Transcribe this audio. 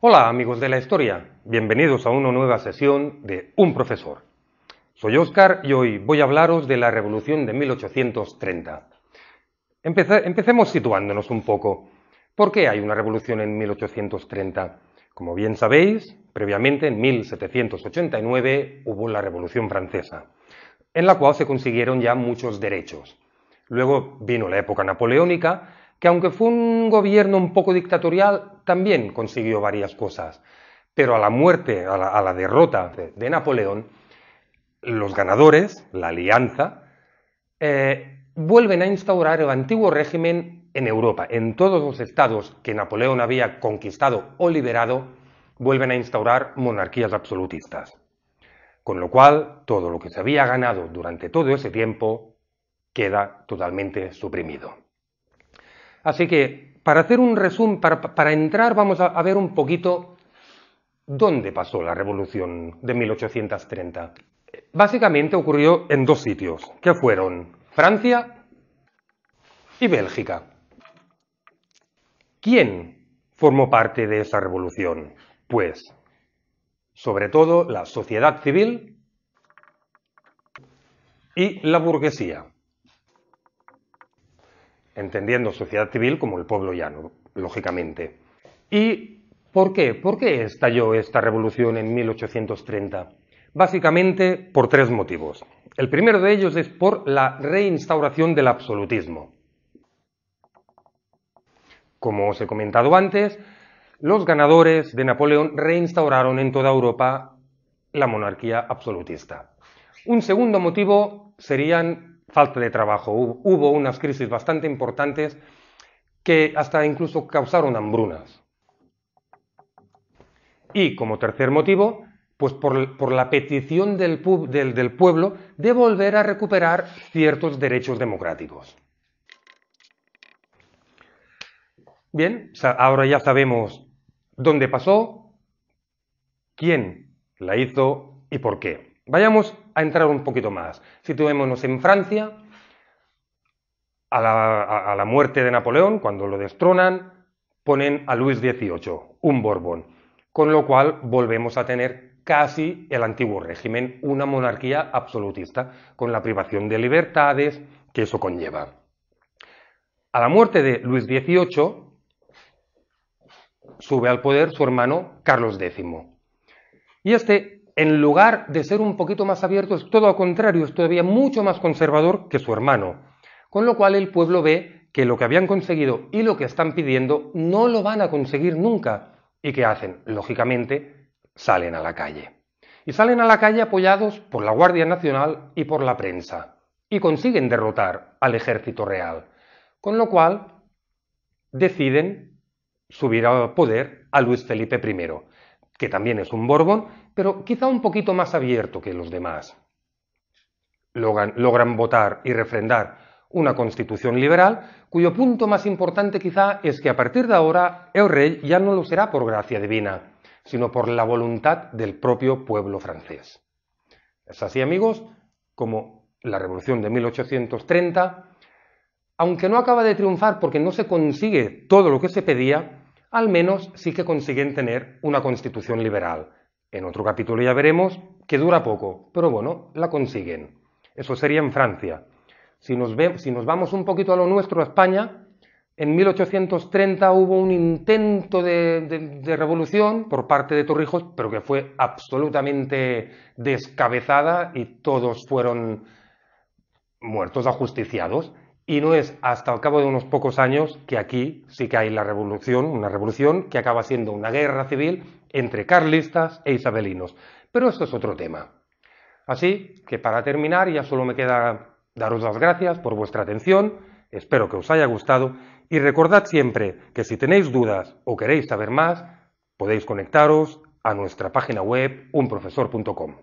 Hola amigos de la historia, bienvenidos a una nueva sesión de Un Profesor. Soy Óscar y hoy voy a hablaros de la Revolución de 1830. empecemos situándonos un poco. ¿Por qué hay una revolución en 1830? Como bien sabéis, previamente en 1789 hubo la Revolución Francesa, en la cual se consiguieron ya muchos derechos. Luego vino la época napoleónica que aunque fue un gobierno un poco dictatorial, también consiguió varias cosas. Pero a la muerte, a la, derrota de, Napoleón, los ganadores, la alianza, eh, vuelven a instaurar el antiguo régimen en Europa. En todos los estados que Napoleón había conquistado o liberado, vuelven a instaurar monarquías absolutistas. Con lo cual, todo lo que se había ganado durante todo ese tiempo queda totalmente suprimido. Así que, para hacer un resumen, para, entrar, vamos a, a ver un poquito dónde pasó la revolución de 1830. Básicamente ocurrió en dos sitios, que fueron Francia y Bélgica. ¿Quién formó parte de esa revolución? Pues, sobre todo, la sociedad civil y la burguesía entendiendo sociedad civil como el pueblo llano, lógicamente. ¿Y por qué? ¿Por qué estalló esta revolución en 1830? Básicamente por tres motivos. El primero de ellos es por la reinstauración del absolutismo. Como os he comentado antes, los ganadores de Napoleón reinstauraron en toda Europa la monarquía absolutista. Un segundo motivo serían falta de trabajo. Hubo unas crisis bastante importantes que hasta incluso causaron hambrunas. Y como tercer motivo, pues por, la petición del, del pueblo de volver a recuperar ciertos derechos democráticos. Bien, ahora ya sabemos dónde pasó, quién la hizo y por qué. Vayamos a entrar un poquito más. Situémonos en Francia, a la, muerte de Napoleón, cuando lo destronan, ponen a Luis XVIII, un Borbón, con lo cual volvemos a tener casi el antiguo régimen, una monarquía absolutista, con la privación de libertades que eso conlleva. A la muerte de Luis XVIII, sube al poder su hermano Carlos X. Y este en lugar de ser un poquito más abierto, es todo al contrario, es todavía mucho más conservador que su hermano. Con lo cual el pueblo ve que lo que habían conseguido y lo que están pidiendo no lo van a conseguir nunca. ¿Y que hacen? Lógicamente, salen a la calle. Y salen a la calle apoyados por la Guardia Nacional y por la prensa. Y consiguen derrotar al ejército real. Con lo cual, deciden subir al poder a Luis Felipe I que también es un Borbón, pero quizá un poquito más abierto que los demás. logran votar y refrendar una constitución liberal, cuyo punto más importante quizá es que a partir de ahora el rey ya no lo será por gracia divina, sino por la voluntad del propio pueblo francés. Es así, amigos, como la revolución de 1830, aunque no acaba de triunfar porque no se consigue todo lo que se pedía, al menos sí que consiguen tener una constitución liberal. En otro capítulo ya veremos que dura poco, pero bueno, la consiguen. Eso sería en Francia. Si nos, vamos un poquito a lo nuestro, a España, en 1830 hubo un intento de, revolución por parte de Torrijos, pero que fue absolutamente descabezada y todos fueron muertos, ajusticiados. Y no es hasta el cabo de unos pocos años que aquí sí que hay la revolución, una revolución que acaba siendo una guerra civil entre carlistas e isabelinos. Pero esto es otro tema. Así que para terminar ya solo me queda daros las gracias por vuestra atención, espero que os haya gustado y recordad siempre que si tenéis dudas o queréis saber más, podéis conectaros a nuestra página web unprofesor.com.